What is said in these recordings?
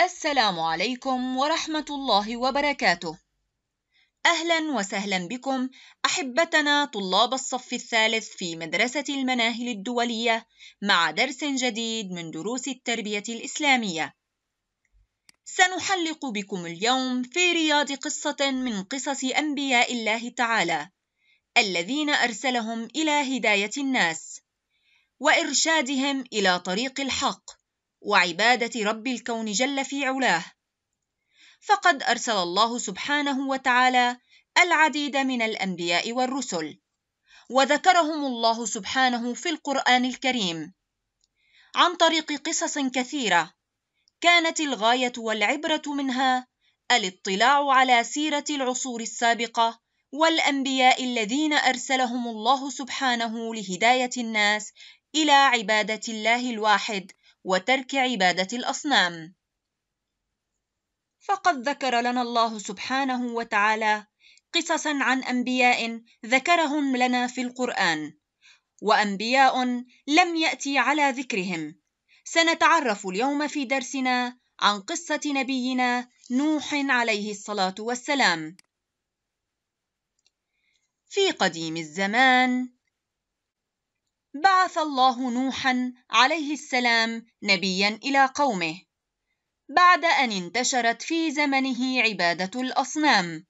السلام عليكم ورحمة الله وبركاته. أهلا وسهلا بكم أحبتنا طلاب الصف الثالث في مدرسة المناهل الدولية مع درس جديد من دروس التربية الإسلامية. سنحلق بكم اليوم في رياض قصة من قصص أنبياء الله تعالى الذين أرسلهم إلى هداية الناس وإرشادهم إلى طريق الحق. وعبادة رب الكون جل في علاه فقد أرسل الله سبحانه وتعالى العديد من الأنبياء والرسل وذكرهم الله سبحانه في القرآن الكريم عن طريق قصص كثيرة كانت الغاية والعبرة منها الاطلاع على سيرة العصور السابقة والأنبياء الذين أرسلهم الله سبحانه لهداية الناس إلى عبادة الله الواحد وترك عبادة الأصنام فقد ذكر لنا الله سبحانه وتعالى قصصا عن أنبياء ذكرهم لنا في القرآن وأنبياء لم يأتي على ذكرهم سنتعرف اليوم في درسنا عن قصة نبينا نوح عليه الصلاة والسلام في قديم الزمان بعث الله نوحا عليه السلام نبيا الى قومه بعد ان انتشرت في زمنه عباده الاصنام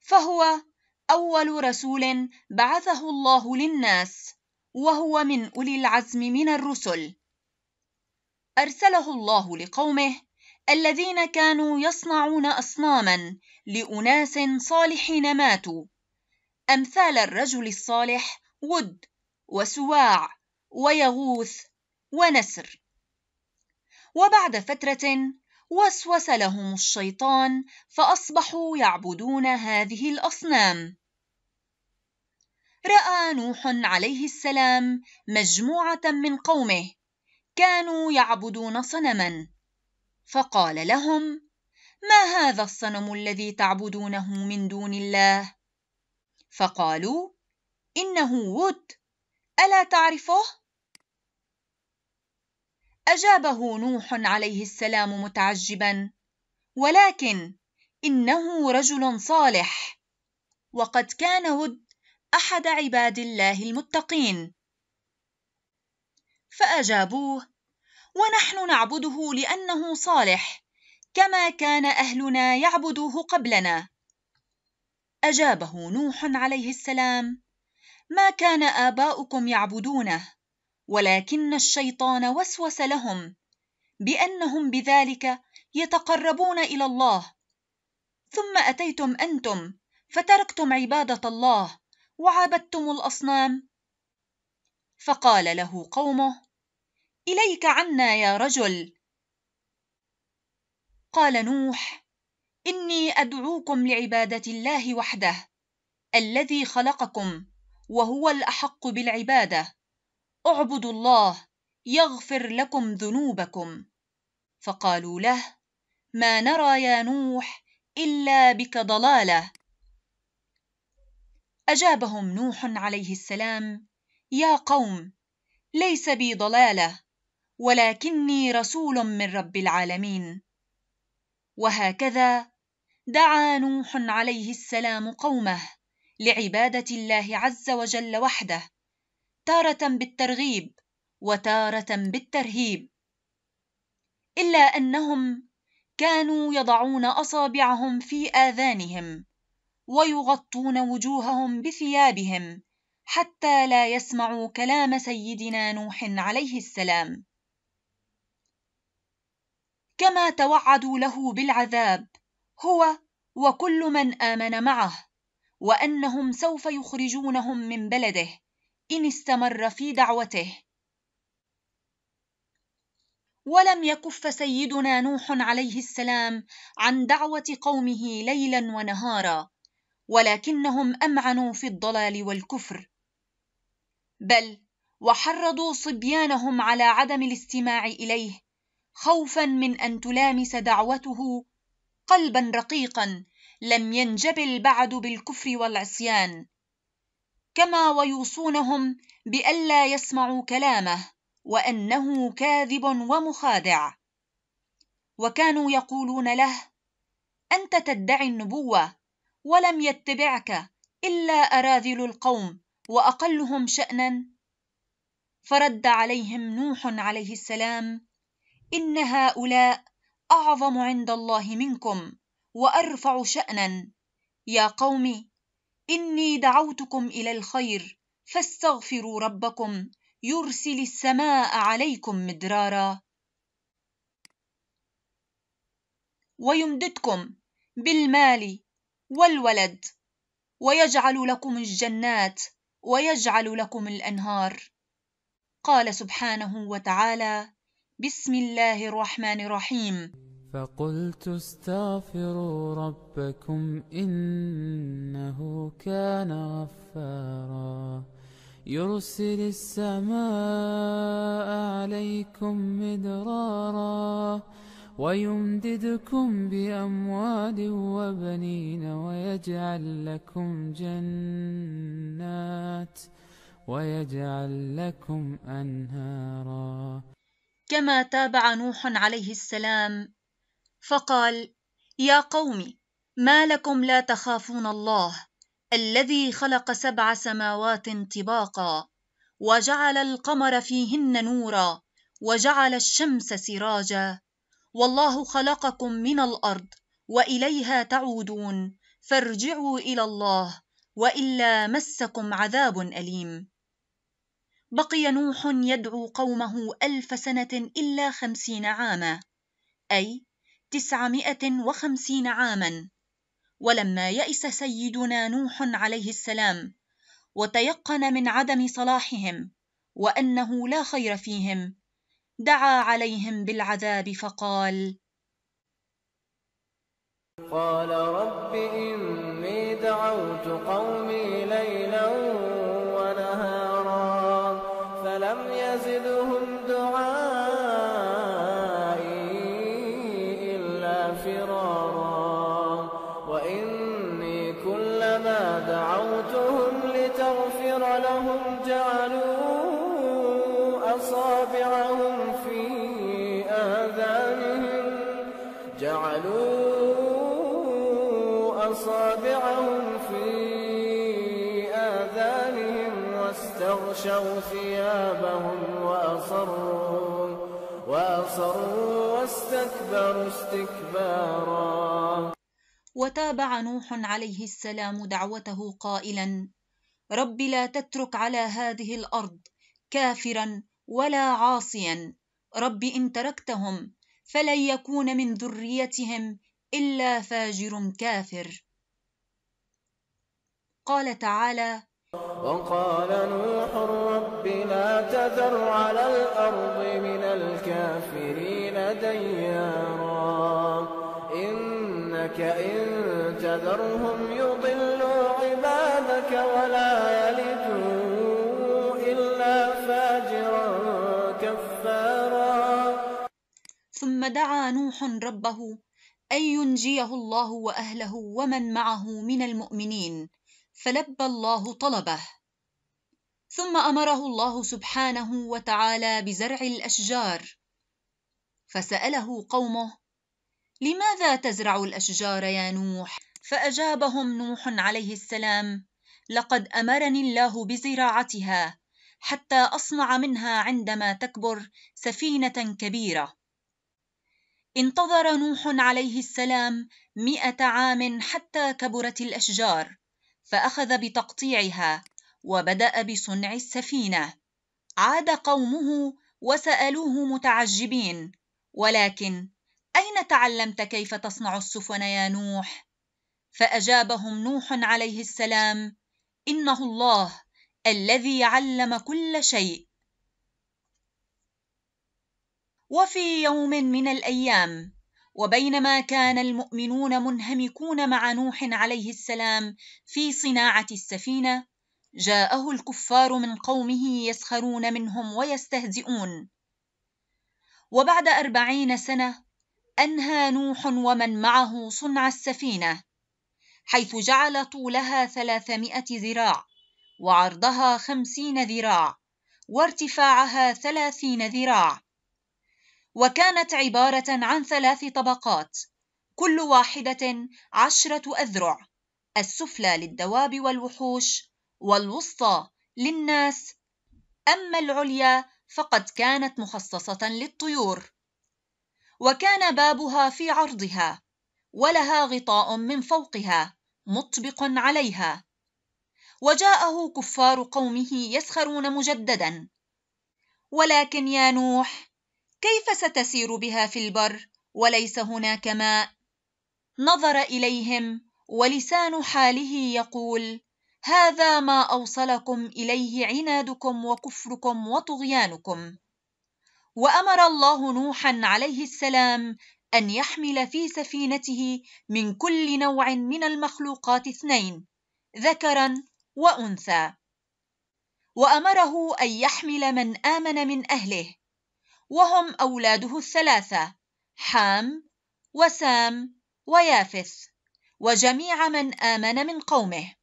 فهو اول رسول بعثه الله للناس وهو من اولي العزم من الرسل ارسله الله لقومه الذين كانوا يصنعون اصناما لاناس صالحين ماتوا امثال الرجل الصالح ود وسواع ويغوث ونسر وبعد فتره وسوس لهم الشيطان فاصبحوا يعبدون هذه الاصنام راى نوح عليه السلام مجموعه من قومه كانوا يعبدون صنما فقال لهم ما هذا الصنم الذي تعبدونه من دون الله فقالوا انه ود ألا تعرفه؟ أجابه نوح عليه السلام متعجبا ولكن إنه رجل صالح وقد كان هد أحد عباد الله المتقين فأجابوه ونحن نعبده لأنه صالح كما كان أهلنا يعبدوه قبلنا أجابه نوح عليه السلام ما كان آباؤكم يعبدونه ولكن الشيطان وسوس لهم بأنهم بذلك يتقربون إلى الله ثم أتيتم أنتم فتركتم عبادة الله وعبدتم الأصنام فقال له قومه إليك عنا يا رجل قال نوح إني أدعوكم لعبادة الله وحده الذي خلقكم وهو الأحق بالعبادة اعبدوا الله يغفر لكم ذنوبكم فقالوا له ما نرى يا نوح إلا بك ضلالة أجابهم نوح عليه السلام يا قوم ليس بي ضلاله ولكني رسول من رب العالمين وهكذا دعا نوح عليه السلام قومه لعباده الله عز وجل وحده تاره بالترغيب وتاره بالترهيب الا انهم كانوا يضعون اصابعهم في اذانهم ويغطون وجوههم بثيابهم حتى لا يسمعوا كلام سيدنا نوح عليه السلام كما توعدوا له بالعذاب هو وكل من امن معه وانهم سوف يخرجونهم من بلده ان استمر في دعوته ولم يكف سيدنا نوح عليه السلام عن دعوه قومه ليلا ونهارا ولكنهم امعنوا في الضلال والكفر بل وحرضوا صبيانهم على عدم الاستماع اليه خوفا من ان تلامس دعوته قلبا رقيقا لم ينجبل بعد بالكفر والعصيان كما ويوصونهم بألا يسمعوا كلامه وأنه كاذب ومخادع وكانوا يقولون له أنت تدعي النبوة ولم يتبعك إلا أراذل القوم وأقلهم شأنا فرد عليهم نوح عليه السلام إن هؤلاء أعظم عند الله منكم وارفع شانا يا قوم اني دعوتكم الى الخير فاستغفروا ربكم يرسل السماء عليكم مدرارا ويمددكم بالمال والولد ويجعل لكم الجنات ويجعل لكم الانهار قال سبحانه وتعالى بسم الله الرحمن الرحيم فقلت استغفروا ربكم إنه كان غفارا يرسل السماء عليكم مدرارا ويمددكم بأموال وبنين ويجعل لكم جنات ويجعل لكم أنهارا كما تابع نوح عليه السلام فقال يا قوم ما لكم لا تخافون الله الذي خلق سبع سماوات طباقا وجعل القمر فيهن نورا وجعل الشمس سراجا والله خلقكم من الارض واليها تعودون فارجعوا الى الله والا مسكم عذاب اليم بقي نوح يدعو قومه الف سنه الا خمسين عاما اي تسعمائة وخمسين عاما ولما يئس سيدنا نوح عليه السلام وتيقن من عدم صلاحهم وانه لا خير فيهم دعا عليهم بالعذاب فقال قال رب اني دعوت قومي ليلا أصابعهم في آذانهم جعلوا أصابعهم في آذانهم واستغشوا ثيابهم وأصروا وأصروا واستكبروا استكبارا وتابع نوح عليه السلام دعوته قائلا رب لا تترك على هذه الأرض كافرا ولا عاصيا رب ان تركتهم فلن يكون من ذريتهم الا فاجر كافر قال تعالى وقال نوح رب لا تذر على الارض من الكافرين ديارا انك ان تذرهم يضلوا عبادك ولا يلدون ثم دعا نوح ربه أن ينجيه الله وأهله ومن معه من المؤمنين فلبى الله طلبه ثم أمره الله سبحانه وتعالى بزرع الأشجار فسأله قومه لماذا تزرع الأشجار يا نوح؟ فأجابهم نوح عليه السلام لقد أمرني الله بزراعتها حتى أصنع منها عندما تكبر سفينة كبيرة انتظر نوح عليه السلام مئة عام حتى كبرت الأشجار فأخذ بتقطيعها وبدأ بصنع السفينة عاد قومه وسألوه متعجبين ولكن أين تعلمت كيف تصنع السفن يا نوح؟ فأجابهم نوح عليه السلام إنه الله الذي علم كل شيء وفي يوم من الايام وبينما كان المؤمنون منهمكون مع نوح عليه السلام في صناعه السفينه جاءه الكفار من قومه يسخرون منهم ويستهزئون وبعد اربعين سنه انهى نوح ومن معه صنع السفينه حيث جعل طولها ثلاثمائه ذراع وعرضها خمسين ذراع وارتفاعها ثلاثين ذراع وكانت عبارة عن ثلاث طبقات كل واحدة عشرة أذرع السفلى للدواب والوحوش والوسطى للناس أما العليا فقد كانت مخصصة للطيور وكان بابها في عرضها ولها غطاء من فوقها مطبق عليها وجاءه كفار قومه يسخرون مجددا ولكن يا نوح كيف ستسير بها في البر وليس هناك ماء نظر اليهم ولسان حاله يقول هذا ما اوصلكم اليه عنادكم وكفركم وطغيانكم وامر الله نوحا عليه السلام ان يحمل في سفينته من كل نوع من المخلوقات اثنين ذكرا وانثى وامره ان يحمل من امن من اهله وهم أولاده الثلاثة حام وسام ويافث وجميع من آمن من قومه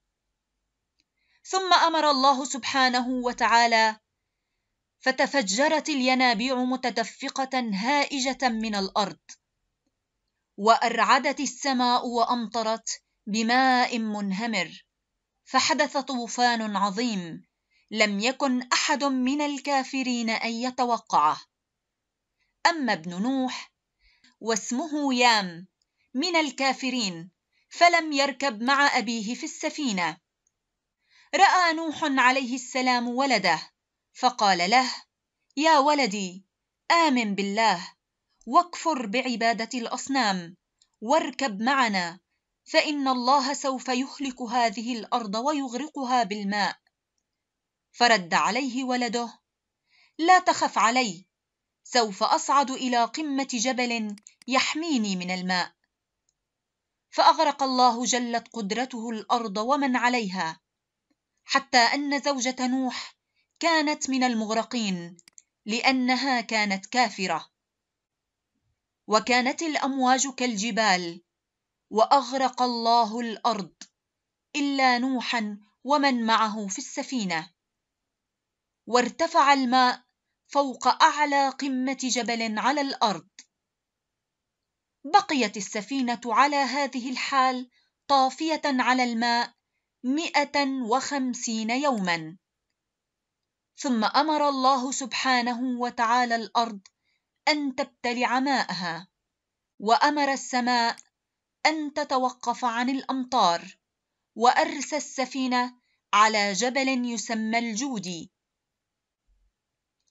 ثم أمر الله سبحانه وتعالى فتفجرت الينابيع متدفقة هائجة من الأرض وأرعدت السماء وأمطرت بماء منهمر فحدث طوفان عظيم لم يكن احد من الكافرين ان يتوقعه أما ابن نوح واسمه يام من الكافرين فلم يركب مع أبيه في السفينة رأى نوح عليه السلام ولده فقال له يا ولدي آمن بالله واكفر بعبادة الأصنام واركب معنا فإن الله سوف يهلك هذه الأرض ويغرقها بالماء فرد عليه ولده لا تخف علي سوف أصعد إلى قمة جبل يحميني من الماء فأغرق الله جلت قدرته الأرض ومن عليها حتى أن زوجة نوح كانت من المغرقين لأنها كانت كافرة وكانت الأمواج كالجبال وأغرق الله الأرض إلا نوحا ومن معه في السفينة وارتفع الماء فوق اعلى قمه جبل على الارض بقيت السفينه على هذه الحال طافيه على الماء مئه وخمسين يوما ثم امر الله سبحانه وتعالى الارض ان تبتلع ماءها وامر السماء ان تتوقف عن الامطار وارسى السفينه على جبل يسمى الجودي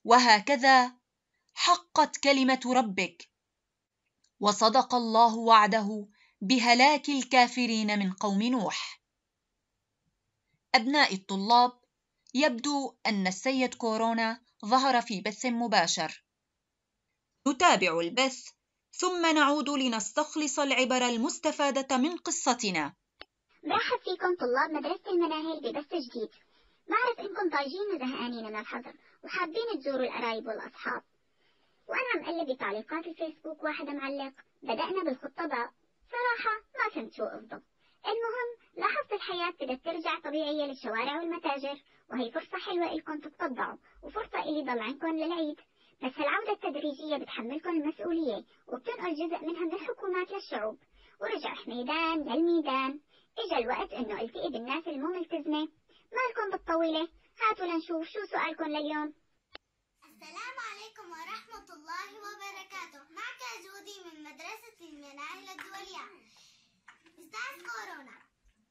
وهكذا حقت كلمه ربك وصدق الله وعده بهلاك الكافرين من قوم نوح ابناء الطلاب يبدو ان السيد كورونا ظهر في بث مباشر نتابع البث ثم نعود لنستخلص العبر المستفاده من قصتنا مرحب فيكم طلاب مدرسه المناهل ببث جديد بعرف إنكم ضايجين وزهقانين من الحظر وحابين تزوروا القرايب والأصحاب وأنا عم قلب بتعليقات الفيسبوك واحدة معلق بدأنا بالخطة باء صراحة ما فهمت شو قصده المهم لاحظت الحياة بدها ترجع طبيعية للشوارع والمتاجر وهي فرصة حلوة إلكم تتطبعوا وفرصة إلي عندكم للعيد بس هالعودة التدريجية بتحملكم المسؤولية وبتنقل جزء منها من الحكومات للشعوب ورجع حميدان للميدان إجا الوقت إنه التقي بالناس المو ملتزمة مالكم بالطويلة هاتوا لنشوف شو سؤالكم لليوم السلام عليكم ورحمة الله وبركاته معك جودي من مدرسة المناهل الدولية استاذ كورونا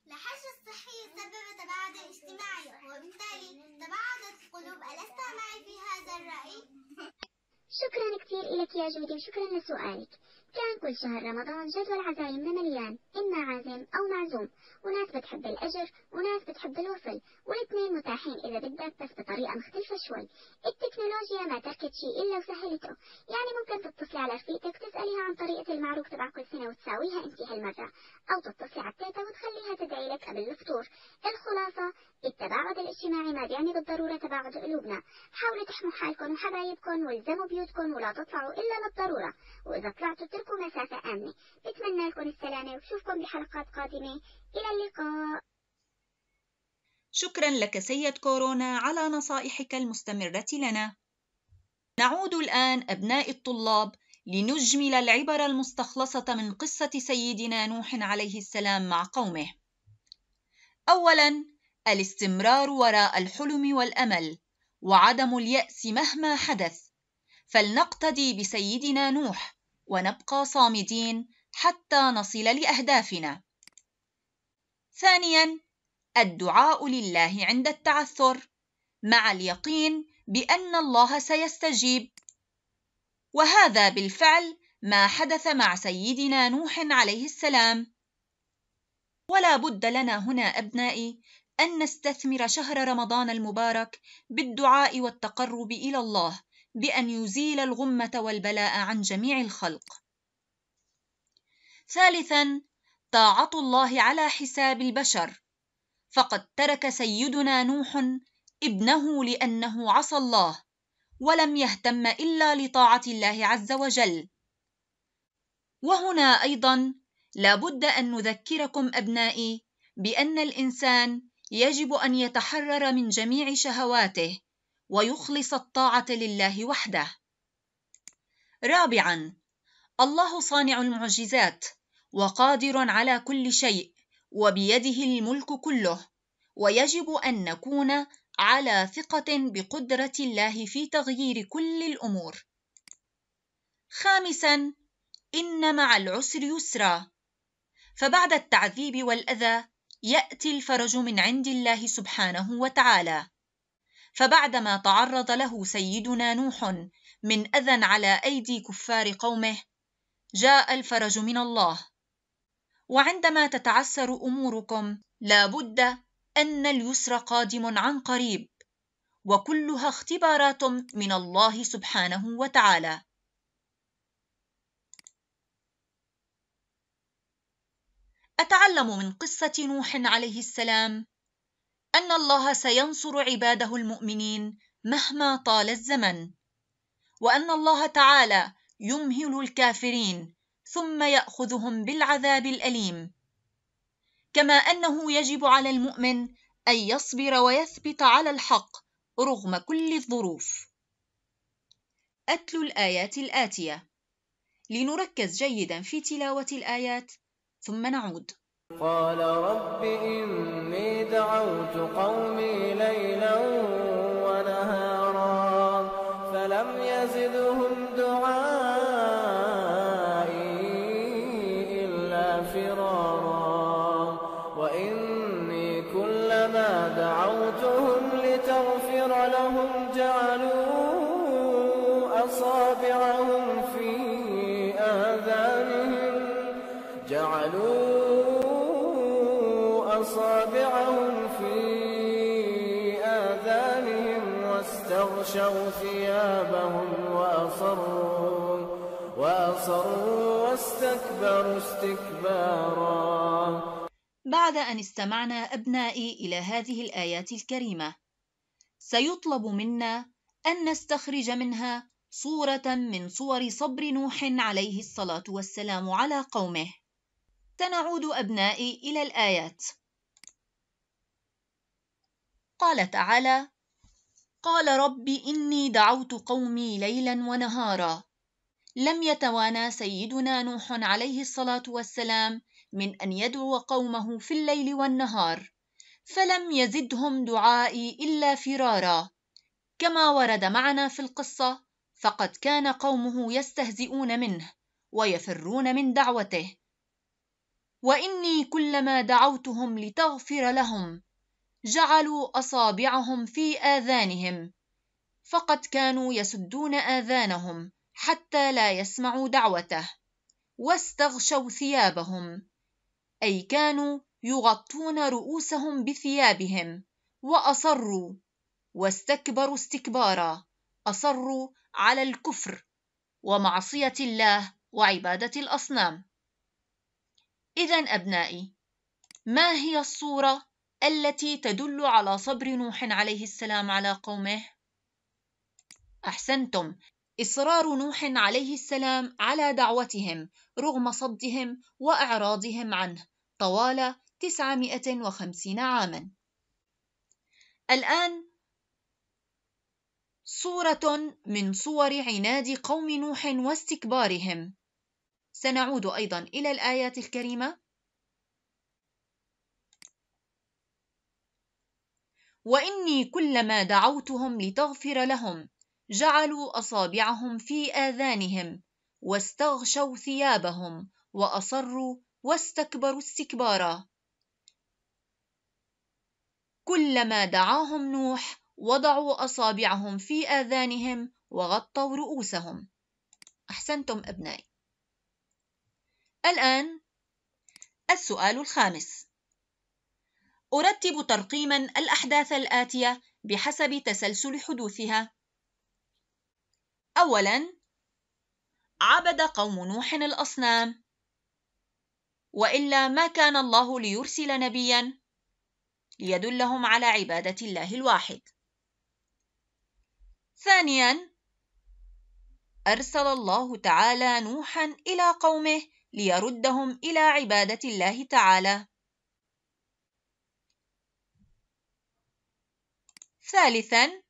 الحشر الصحي سبب تباعد اجتماعي وبالتالي تباعدت القلوب ألست معي في هذا الرأي؟ شكرا كثير لك يا جودي وشكرا لسؤالك كان كل شهر رمضان جدول عزايمنا مليان إما عازم أو معزوم وناس بتحب الأجر وناس بتحب الوصل والاثنين متاحين إذا بدك بس بطريقة مختلفة شوي التكنولوجيا ما تركت شيء إلا وسهلته يعني ممكن تتصلي على رفيقتك تسأليها عن طريقة المعروف تبع كل سنة وتساويها أنت هالمرة أو تتصلي على التيتا وتخليها تدعي لك قبل الفطور الخلاصة التباعد الاجتماعي ما بيعني بالضرورة تباعد قلوبنا حاولوا تحموا حالكم وحبايبكم والزموا بيوتكم ولا تطلعوا إلا للضرورة وإذا طلعتوا اتركوا مسافة آمنة بتمنى لكم السلامة وبشوفكم بحلقات قادمة إلى اللقاء شكرا لك سيد كورونا على نصائحك المستمرة لنا نعود الآن أبناء الطلاب لنجمل العبر المستخلصة من قصة سيدنا نوح عليه السلام مع قومه أولاً الاستمرار وراء الحلم والامل وعدم الياس مهما حدث فلنقتدي بسيدنا نوح ونبقى صامدين حتى نصل لاهدافنا ثانيا الدعاء لله عند التعثر مع اليقين بان الله سيستجيب وهذا بالفعل ما حدث مع سيدنا نوح عليه السلام ولا بد لنا هنا ابنائي أن نستثمر شهر رمضان المبارك بالدعاء والتقرب إلى الله بأن يزيل الغمة والبلاء عن جميع الخلق. ثالثا طاعة الله على حساب البشر، فقد ترك سيدنا نوح ابنه لأنه عصى الله، ولم يهتم إلا لطاعة الله عز وجل. وهنا أيضا لا بد أن نذكركم أبنائي بأن الإنسان يجب ان يتحرر من جميع شهواته ويخلص الطاعه لله وحده رابعا الله صانع المعجزات وقادر على كل شيء وبيده الملك كله ويجب ان نكون على ثقه بقدره الله في تغيير كل الامور خامسا ان مع العسر يسرا فبعد التعذيب والاذى يأتي الفرج من عند الله سبحانه وتعالى فبعدما تعرض له سيدنا نوح من أذى على أيدي كفار قومه جاء الفرج من الله وعندما تتعسر أموركم لا بد أن اليسر قادم عن قريب وكلها اختبارات من الله سبحانه وتعالى أتعلم من قصة نوح عليه السلام أن الله سينصر عباده المؤمنين مهما طال الزمن، وأن الله تعالى يمهل الكافرين ثم يأخذهم بالعذاب الأليم. كما أنه يجب على المؤمن أن يصبر ويثبت على الحق رغم كل الظروف. أتلو الآيات الآتية لنركز جيدا في تلاوة الآيات ثم نعود قال رب إني دعوت قومي ليلا ونهارا فلم يزدهم دعائي وغشوا ثيابهم وأصروا وأصروا واستكبروا استكبارا بعد أن استمعنا أبنائي إلى هذه الآيات الكريمة سيطلب منا أن نستخرج منها صورة من صور صبر نوح عليه الصلاة والسلام على قومه سنعود أبنائي إلى الآيات قال تعالى قال رب إني دعوت قومي ليلا ونهارا لم يتوانى سيدنا نوح عليه الصلاة والسلام من أن يدعو قومه في الليل والنهار فلم يزدهم دعائي إلا فرارا كما ورد معنا في القصة فقد كان قومه يستهزئون منه ويفرون من دعوته وإني كلما دعوتهم لتغفر لهم جعلوا اصابعهم في اذانهم فقد كانوا يسدون اذانهم حتى لا يسمعوا دعوته واستغشوا ثيابهم اي كانوا يغطون رؤوسهم بثيابهم واصروا واستكبروا استكبارا اصروا على الكفر ومعصيه الله وعباده الاصنام اذا ابنائي ما هي الصوره التي تدل على صبر نوح عليه السلام على قومه احسنتم اصرار نوح عليه السلام على دعوتهم رغم صدهم واعراضهم عنه طوال 950 عاما الان صوره من صور عناد قوم نوح واستكبارهم سنعود ايضا الى الايات الكريمه واني كلما دعوتهم لتغفر لهم جعلوا اصابعهم في اذانهم واستغشوا ثيابهم واصروا واستكبروا استكبارا كلما دعاهم نوح وضعوا اصابعهم في اذانهم وغطوا رؤوسهم احسنتم ابنائي الان السؤال الخامس أرتب ترقيما الأحداث الآتية بحسب تسلسل حدوثها. أولا عبد قوم نوح الأصنام وإلا ما كان الله ليرسل نبيا ليدلهم على عبادة الله الواحد. ثانيا أرسل الله تعالى نوحا إلى قومه ليردهم إلى عبادة الله تعالى. ثالثا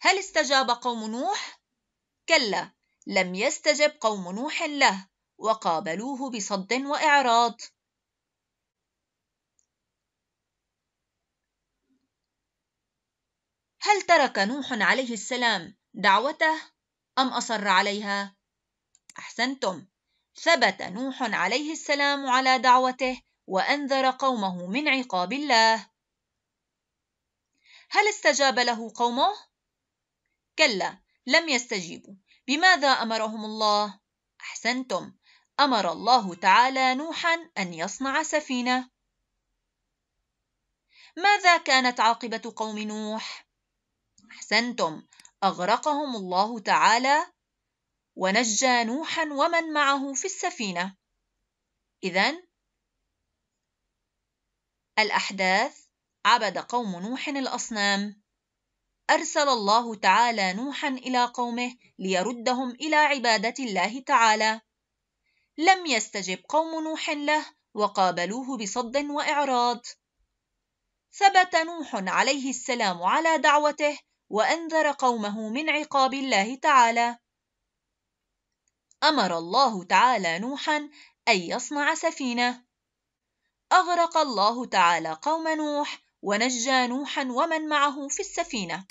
هل استجاب قوم نوح؟ كلا لم يستجب قوم نوح له وقابلوه بصد وإعراض هل ترك نوح عليه السلام دعوته أم أصر عليها؟ أحسنتم ثبت نوح عليه السلام على دعوته وأنذر قومه من عقاب الله هل استجاب له قومه؟ كلا لم يستجيبوا بماذا امرهم الله؟ احسنتم امر الله تعالى نوحا ان يصنع سفينه ماذا كانت عاقبه قوم نوح؟ احسنتم اغرقهم الله تعالى ونجى نوحا ومن معه في السفينه اذا الاحداث عبد قوم نوح الاصنام ارسل الله تعالى نوحا الى قومه ليردهم الى عباده الله تعالى لم يستجب قوم نوح له وقابلوه بصد واعراض ثبت نوح عليه السلام على دعوته وانذر قومه من عقاب الله تعالى امر الله تعالى نوحا ان يصنع سفينه اغرق الله تعالى قوم نوح ونجى نوحا ومن معه في السفينة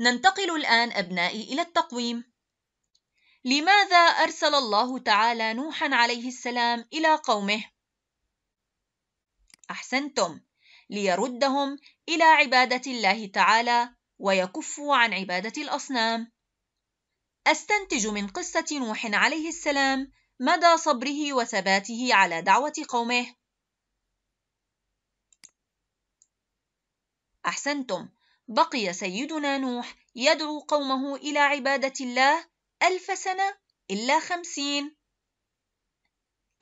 ننتقل الآن أبنائي إلى التقويم لماذا أرسل الله تعالى نوحا عليه السلام إلى قومه؟ أحسنتم ليردهم إلى عبادة الله تعالى ويكفوا عن عبادة الأصنام. أستنتج من قصة نوح عليه السلام مدى صبره وثباته على دعوة قومه أحسنتم بقي سيدنا نوح يدعو قومه إلى عبادة الله ألف سنة إلا خمسين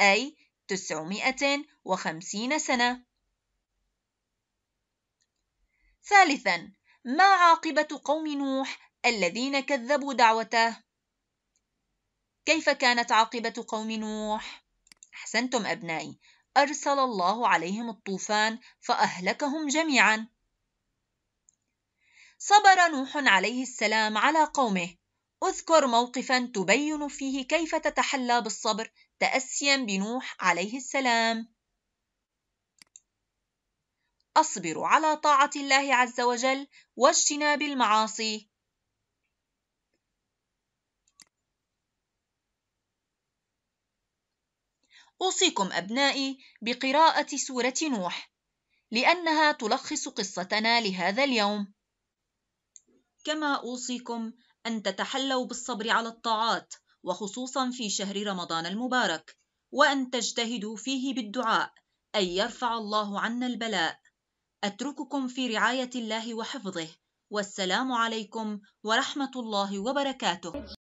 أي تسعمائة وخمسين سنة ثالثا ما عاقبة قوم نوح الذين كذبوا دعوته كيف كانت عاقبة قوم نوح؟ أحسنتم أبنائي أرسل الله عليهم الطوفان فأهلكهم جميعا صبر نوح عليه السلام على قومه اذكر موقفا تبين فيه كيف تتحلى بالصبر تأسيا بنوح عليه السلام أصبر على طاعة الله عز وجل واجتناب المعاصي أوصيكم أبنائي بقراءة سورة نوح لأنها تلخص قصتنا لهذا اليوم. كما أوصيكم أن تتحلوا بالصبر على الطاعات وخصوصا في شهر رمضان المبارك وأن تجتهدوا فيه بالدعاء أن يرفع الله عنا البلاء. أترككم في رعاية الله وحفظه والسلام عليكم ورحمة الله وبركاته.